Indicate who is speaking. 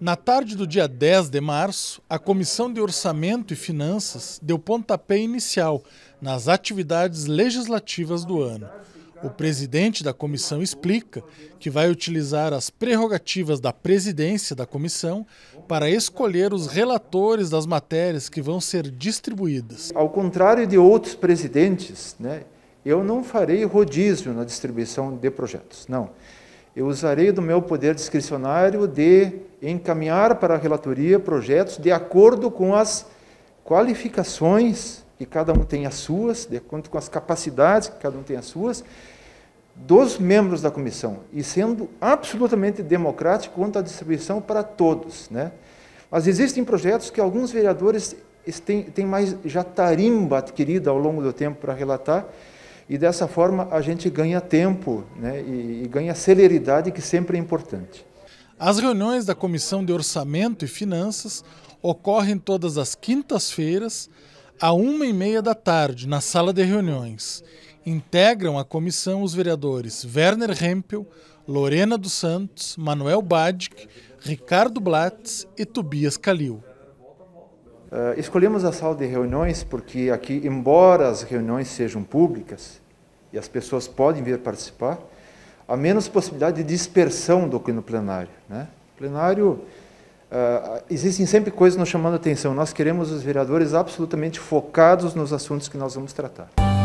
Speaker 1: Na tarde do dia 10 de março, a Comissão de Orçamento e Finanças deu pontapé inicial nas atividades legislativas do ano. O presidente da comissão explica que vai utilizar as prerrogativas da presidência da comissão para escolher os relatores das matérias que vão ser distribuídas.
Speaker 2: Ao contrário de outros presidentes, né, eu não farei rodízio na distribuição de projetos, não eu usarei do meu poder discricionário de encaminhar para a relatoria projetos de acordo com as qualificações que cada um tem as suas, de acordo com as capacidades que cada um tem as suas, dos membros da comissão, e sendo absolutamente democrático quanto à distribuição para todos. Né? Mas existem projetos que alguns vereadores têm, têm mais já tarimba adquirida ao longo do tempo para relatar, e dessa forma a gente ganha tempo né, e, e ganha celeridade, que sempre é importante.
Speaker 1: As reuniões da Comissão de Orçamento e Finanças ocorrem todas as quintas-feiras, à uma e meia da tarde, na sala de reuniões. Integram a comissão os vereadores Werner Hempel, Lorena dos Santos, Manuel Badic, Ricardo Blatz e Tobias Calil.
Speaker 2: Uh, escolhemos a sala de reuniões porque aqui, embora as reuniões sejam públicas, e as pessoas podem vir participar, há menos possibilidade de dispersão do que no plenário. Né? Plenário, uh, existem sempre coisas nos chamando atenção. Nós queremos os vereadores absolutamente focados nos assuntos que nós vamos tratar.